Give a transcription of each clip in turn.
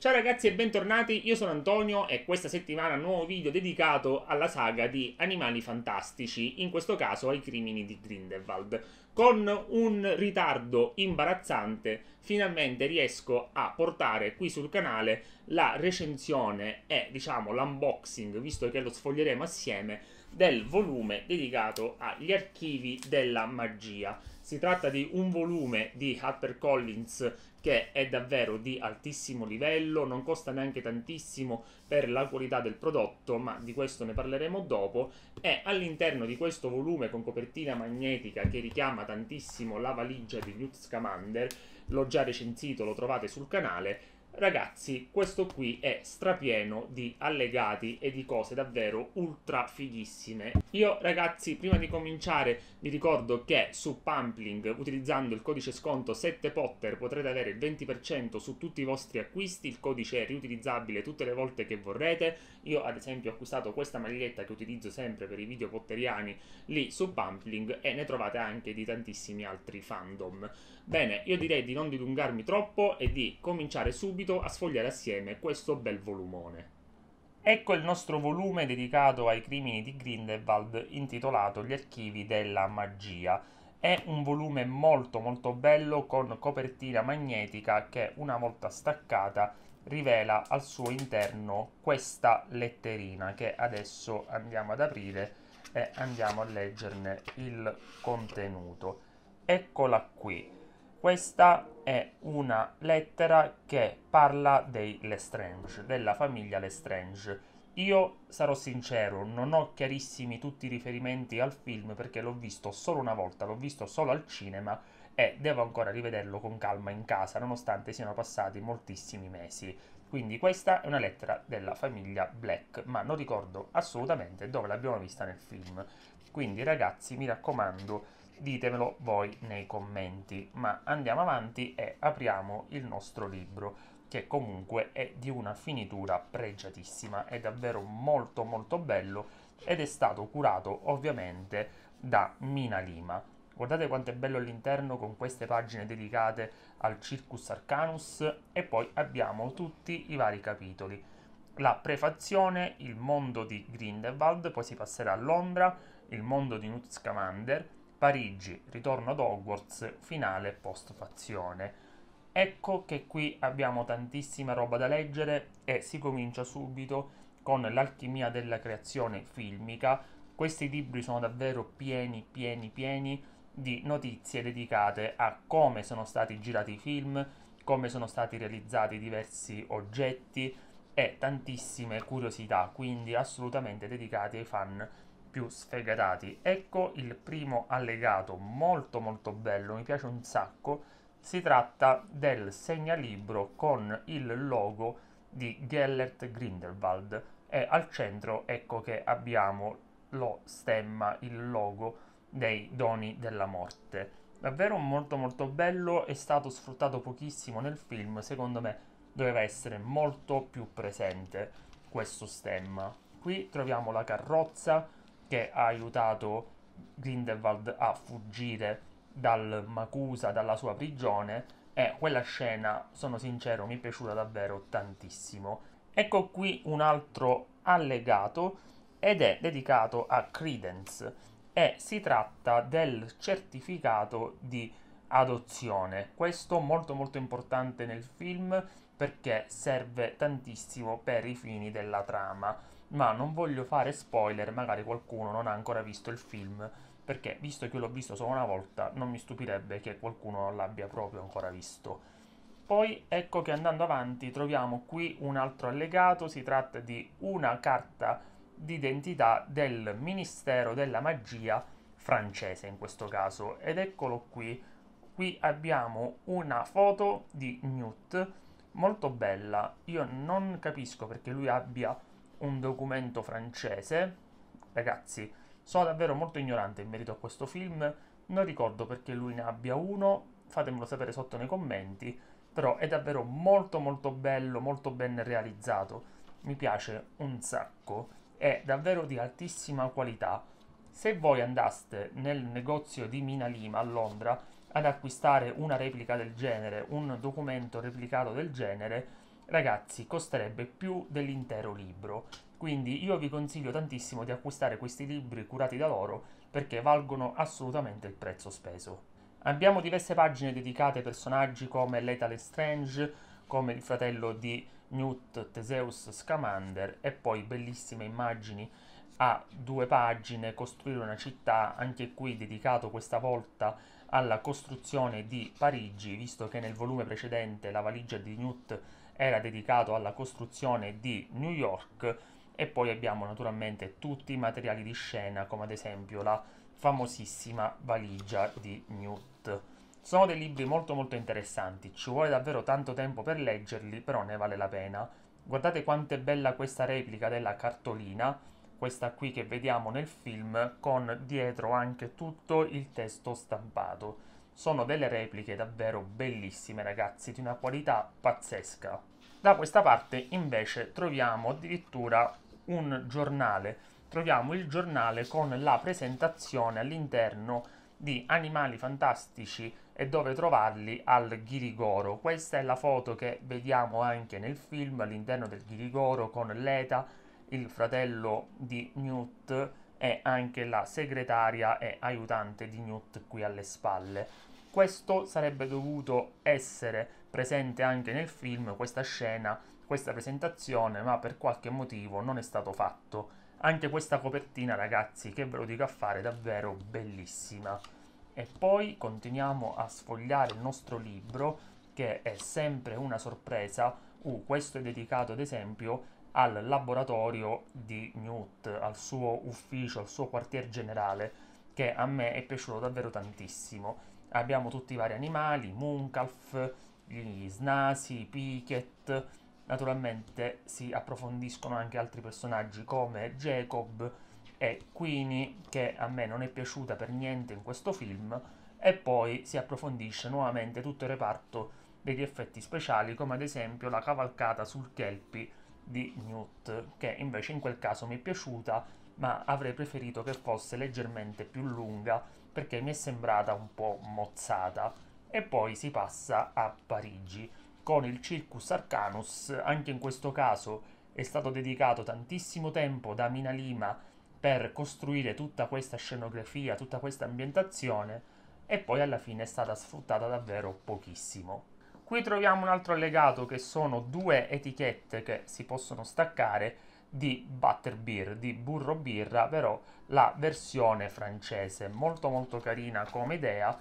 Ciao ragazzi e bentornati, io sono Antonio e questa settimana nuovo video dedicato alla saga di Animali Fantastici, in questo caso ai crimini di Grindelwald. Con un ritardo imbarazzante finalmente riesco a portare qui sul canale la recensione e diciamo l'unboxing, visto che lo sfoglieremo assieme, del volume dedicato agli archivi della magia. Si tratta di un volume di HarperCollins che è davvero di altissimo livello, non costa neanche tantissimo per la qualità del prodotto, ma di questo ne parleremo dopo. E all'interno di questo volume con copertina magnetica che richiama tantissimo la valigia di Newt Scamander, l'ho già recensito, lo trovate sul canale Ragazzi, questo qui è strapieno di allegati e di cose davvero ultra fighissime. Io, ragazzi, prima di cominciare vi ricordo che su Pumpling, utilizzando il codice sconto 7Potter, potrete avere il 20% su tutti i vostri acquisti. Il codice è riutilizzabile tutte le volte che vorrete. Io, ad esempio, ho acquistato questa maglietta che utilizzo sempre per i video potteriani lì su Pumpling e ne trovate anche di tantissimi altri fandom. Bene, io direi di non dilungarmi troppo e di cominciare subito invito a sfogliare assieme questo bel volumone. Ecco il nostro volume dedicato ai crimini di Grindelwald intitolato Gli archivi della magia. È un volume molto molto bello con copertina magnetica che una volta staccata rivela al suo interno questa letterina che adesso andiamo ad aprire e andiamo a leggerne il contenuto. Eccola qui. Questa è una lettera che parla dei Lestrange, della famiglia Lestrange. Io sarò sincero, non ho chiarissimi tutti i riferimenti al film perché l'ho visto solo una volta, l'ho visto solo al cinema e devo ancora rivederlo con calma in casa, nonostante siano passati moltissimi mesi. Quindi questa è una lettera della famiglia Black, ma non ricordo assolutamente dove l'abbiamo vista nel film. Quindi ragazzi, mi raccomando, ditemelo voi nei commenti. Ma andiamo avanti e apriamo il nostro libro che comunque è di una finitura pregiatissima, è davvero molto molto bello ed è stato curato ovviamente da Mina Lima. Guardate quanto è bello all'interno con queste pagine dedicate al Circus Arcanus e poi abbiamo tutti i vari capitoli. La prefazione, il mondo di Grindelwald, poi si passerà a Londra, il mondo di Nutzkamander, Parigi, ritorno ad Hogwarts, finale post-fazione. Ecco che qui abbiamo tantissima roba da leggere e si comincia subito con l'alchimia della creazione filmica. Questi libri sono davvero pieni, pieni, pieni di notizie dedicate a come sono stati girati i film, come sono stati realizzati diversi oggetti e tantissime curiosità, quindi assolutamente dedicati ai fan più sfegatati. Ecco il primo allegato, molto molto bello, mi piace un sacco. Si tratta del segnalibro con il logo di Gellert Grindelwald e al centro ecco che abbiamo lo stemma, il logo dei doni della morte. Davvero molto molto bello, è stato sfruttato pochissimo nel film, secondo me doveva essere molto più presente questo stemma. Qui troviamo la carrozza, che ha aiutato Grindelwald a fuggire dal Macusa, dalla sua prigione. E quella scena, sono sincero, mi è piaciuta davvero tantissimo. Ecco qui un altro allegato ed è dedicato a Credence e si tratta del certificato di adozione. Questo molto molto importante nel film perché serve tantissimo per i fini della trama ma non voglio fare spoiler, magari qualcuno non ha ancora visto il film, perché visto che io l'ho visto solo una volta, non mi stupirebbe che qualcuno non l'abbia proprio ancora visto. Poi ecco che andando avanti troviamo qui un altro allegato, si tratta di una carta d'identità del Ministero della Magia francese in questo caso ed eccolo qui. Qui abbiamo una foto di Newt molto bella. Io non capisco perché lui abbia un documento francese. Ragazzi, sono davvero molto ignorante in merito a questo film, non ricordo perché lui ne abbia uno, fatemelo sapere sotto nei commenti, però è davvero molto molto bello, molto ben realizzato, mi piace un sacco, è davvero di altissima qualità. Se voi andaste nel negozio di Mina Lima a Londra ad acquistare una replica del genere, un documento replicato del genere, ragazzi costerebbe più dell'intero libro quindi io vi consiglio tantissimo di acquistare questi libri curati da loro perché valgono assolutamente il prezzo speso abbiamo diverse pagine dedicate a personaggi come Lethal Strange come il fratello di Newt Teseus Scamander e poi bellissime immagini a due pagine costruire una città anche qui dedicato questa volta alla costruzione di Parigi visto che nel volume precedente la valigia di Newt era dedicato alla costruzione di New York e poi abbiamo naturalmente tutti i materiali di scena come ad esempio la famosissima valigia di Newt. Sono dei libri molto molto interessanti, ci vuole davvero tanto tempo per leggerli, però ne vale la pena. Guardate quanto è bella questa replica della cartolina, questa qui che vediamo nel film, con dietro anche tutto il testo stampato sono delle repliche davvero bellissime ragazzi, di una qualità pazzesca. Da questa parte invece troviamo addirittura un giornale, troviamo il giornale con la presentazione all'interno di animali fantastici e dove trovarli al ghirigoro. Questa è la foto che vediamo anche nel film all'interno del ghirigoro con Leta, il fratello di Newt e anche la segretaria e aiutante di Newt qui alle spalle questo sarebbe dovuto essere presente anche nel film, questa scena, questa presentazione, ma per qualche motivo non è stato fatto. Anche questa copertina, ragazzi, che ve lo dico a fare, è davvero bellissima. E poi continuiamo a sfogliare il nostro libro, che è sempre una sorpresa. Uh, questo è dedicato, ad esempio, al laboratorio di Newt, al suo ufficio, al suo quartier generale, che a me è piaciuto davvero tantissimo abbiamo tutti i vari animali, Munkalf, gli Snasi, i Piket, naturalmente si approfondiscono anche altri personaggi come Jacob e Queenie che a me non è piaciuta per niente in questo film e poi si approfondisce nuovamente tutto il reparto degli effetti speciali come ad esempio la cavalcata sul Kelpie di Newt che invece in quel caso mi è piaciuta ma avrei preferito che fosse leggermente più lunga perché mi è sembrata un po' mozzata. E poi si passa a Parigi con il Circus Arcanus, anche in questo caso è stato dedicato tantissimo tempo da Mina Lima per costruire tutta questa scenografia, tutta questa ambientazione e poi alla fine è stata sfruttata davvero pochissimo. Qui troviamo un altro allegato che sono due etichette che si possono staccare di Butterbeer, di burro birra, però la versione francese, molto molto carina come idea.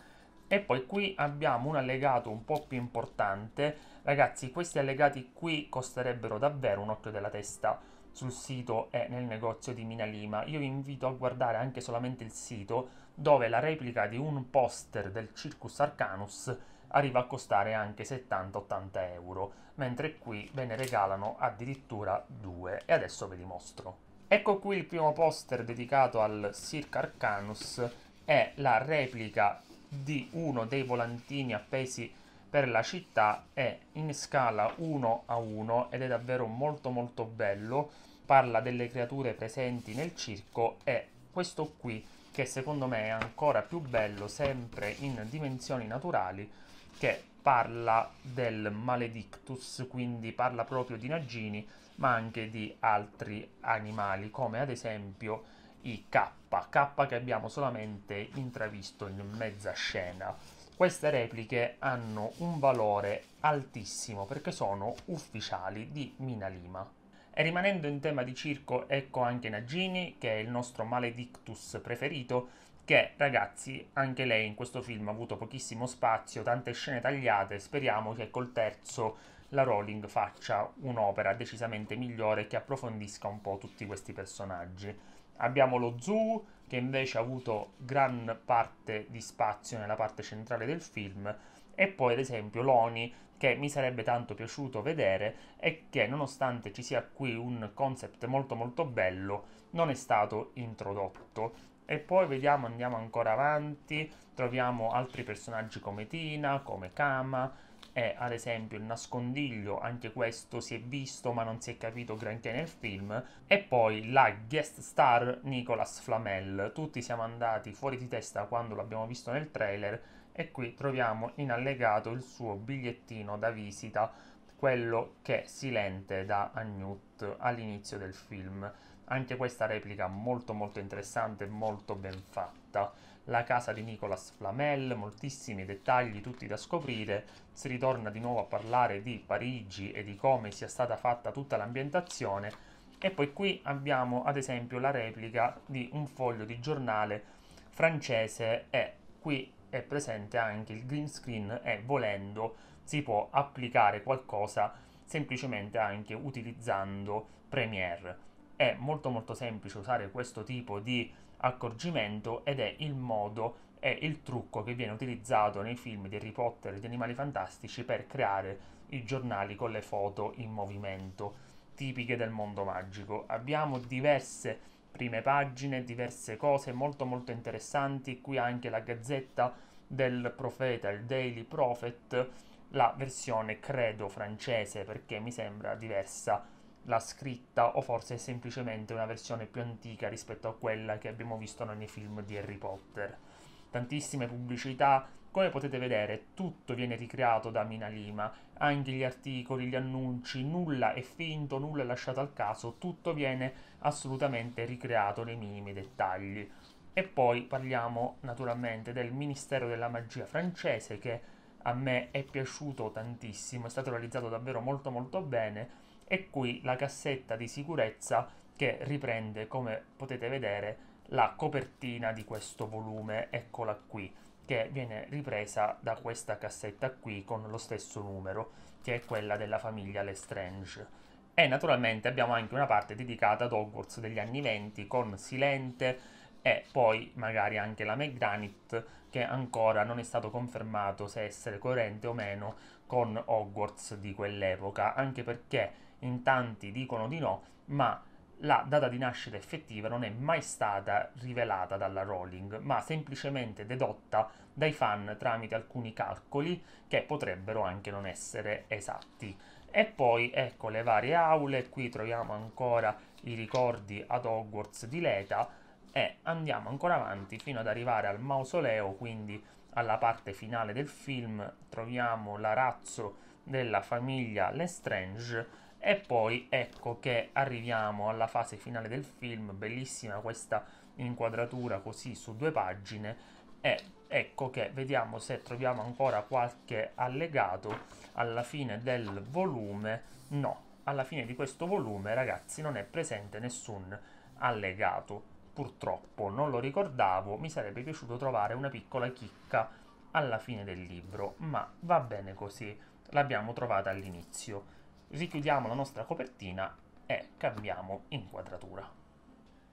E poi qui abbiamo un allegato un po' più importante, ragazzi questi allegati qui costerebbero davvero un occhio della testa sul sito e nel negozio di Mina Lima. Io vi invito a guardare anche solamente il sito dove la replica di un poster del Circus Arcanus arriva a costare anche 70-80 euro, mentre qui ve ne regalano addirittura due e adesso ve li mostro. Ecco qui il primo poster dedicato al Circa Arcanus, è la replica di uno dei volantini appesi per la città, è in scala 1 a 1 ed è davvero molto molto bello, parla delle creature presenti nel circo e questo qui che secondo me è ancora più bello sempre in dimensioni naturali che parla del maledictus, quindi parla proprio di Nagini, ma anche di altri animali, come ad esempio i K, K che abbiamo solamente intravisto in mezza scena. Queste repliche hanno un valore altissimo perché sono ufficiali di Minalima. E rimanendo in tema di circo, ecco anche Nagini, che è il nostro maledictus preferito, che ragazzi anche lei in questo film ha avuto pochissimo spazio, tante scene tagliate, speriamo che col terzo la Rowling faccia un'opera decisamente migliore che approfondisca un po' tutti questi personaggi. Abbiamo lo zoo che invece ha avuto gran parte di spazio nella parte centrale del film e poi ad esempio Loni che mi sarebbe tanto piaciuto vedere e che nonostante ci sia qui un concept molto molto bello non è stato introdotto e poi vediamo, andiamo ancora avanti, troviamo altri personaggi come Tina, come Kama, e ad esempio il nascondiglio, anche questo si è visto ma non si è capito granché nel film, e poi la guest star Nicolas Flamel. Tutti siamo andati fuori di testa quando l'abbiamo visto nel trailer e qui troviamo in allegato il suo bigliettino da visita, quello che si lente da Agnut all'inizio del film. Anche questa replica molto molto interessante e molto ben fatta. La casa di Nicolas Flamel, moltissimi dettagli tutti da scoprire, si ritorna di nuovo a parlare di Parigi e di come sia stata fatta tutta l'ambientazione e poi qui abbiamo ad esempio la replica di un foglio di giornale francese e qui è presente anche il green screen e volendo si può applicare qualcosa semplicemente anche utilizzando Premiere è molto molto semplice usare questo tipo di accorgimento ed è il modo è il trucco che viene utilizzato nei film di Harry Potter e di Animali Fantastici per creare i giornali con le foto in movimento tipiche del mondo magico. Abbiamo diverse prime pagine, diverse cose molto molto interessanti, qui anche la gazzetta del profeta, il Daily Prophet, la versione credo francese perché mi sembra diversa la scritta o forse è semplicemente una versione più antica rispetto a quella che abbiamo visto nei film di Harry Potter. Tantissime pubblicità, come potete vedere, tutto viene ricreato da Mina Lima, anche gli articoli, gli annunci, nulla è finto, nulla è lasciato al caso, tutto viene assolutamente ricreato nei minimi dettagli. E poi parliamo naturalmente del Ministero della Magia francese che a me è piaciuto tantissimo, è stato realizzato davvero molto molto bene e qui la cassetta di sicurezza che riprende, come potete vedere, la copertina di questo volume, eccola qui, che viene ripresa da questa cassetta qui con lo stesso numero, che è quella della famiglia Lestrange. E naturalmente abbiamo anche una parte dedicata ad Hogwarts degli anni 20 con Silente e poi magari anche la McGranit che ancora non è stato confermato se essere coerente o meno con Hogwarts di quell'epoca, anche perché in tanti dicono di no, ma la data di nascita effettiva non è mai stata rivelata dalla Rowling, ma semplicemente dedotta dai fan tramite alcuni calcoli che potrebbero anche non essere esatti. E poi ecco le varie aule, qui troviamo ancora i ricordi ad Hogwarts di Leta e andiamo ancora avanti fino ad arrivare al mausoleo, quindi alla parte finale del film troviamo l'arazzo della famiglia Lestrange e poi ecco che arriviamo alla fase finale del film, bellissima questa inquadratura così su due pagine e ecco che vediamo se troviamo ancora qualche allegato alla fine del volume. No, alla fine di questo volume ragazzi non è presente nessun allegato. Purtroppo non lo ricordavo, mi sarebbe piaciuto trovare una piccola chicca alla fine del libro, ma va bene così, l'abbiamo trovata all'inizio richiudiamo la nostra copertina e cambiamo inquadratura.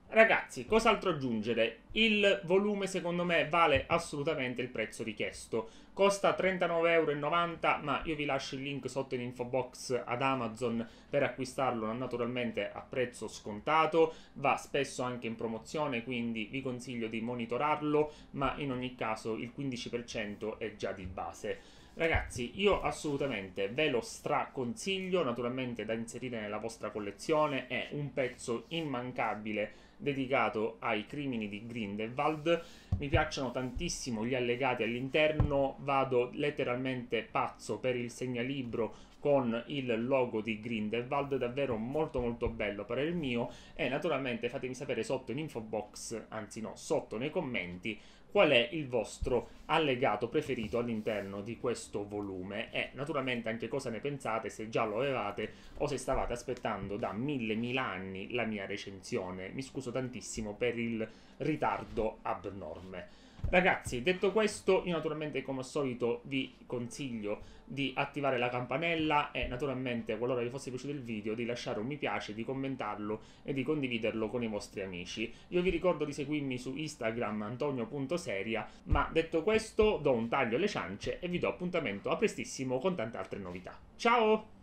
Ragazzi, cos'altro aggiungere? Il volume secondo me vale assolutamente il prezzo richiesto. Costa 39,90€, ma io vi lascio il link sotto in info box ad Amazon per acquistarlo naturalmente a prezzo scontato. Va spesso anche in promozione, quindi vi consiglio di monitorarlo, ma in ogni caso il 15% è già di base. Ragazzi, io assolutamente ve lo straconsiglio, naturalmente da inserire nella vostra collezione, è un pezzo immancabile dedicato ai crimini di Grindelwald. Mi piacciono tantissimo gli allegati all'interno, vado letteralmente pazzo per il segnalibro con il logo di Grindelwald, davvero molto molto bello per il mio e eh, naturalmente fatemi sapere sotto in info box, anzi no, sotto nei commenti qual è il vostro allegato preferito all'interno di questo volume e naturalmente anche cosa ne pensate se già lo avevate o se stavate aspettando da mille mila anni la mia recensione. Mi scuso tantissimo per il ritardo abnorme. Ragazzi, detto questo, io naturalmente come al solito vi consiglio di attivare la campanella e naturalmente qualora vi fosse piaciuto il video di lasciare un mi piace, di commentarlo e di condividerlo con i vostri amici. Io vi ricordo di seguirmi su Instagram antonio.seria, ma detto questo do un taglio alle ciance e vi do appuntamento a prestissimo con tante altre novità. Ciao!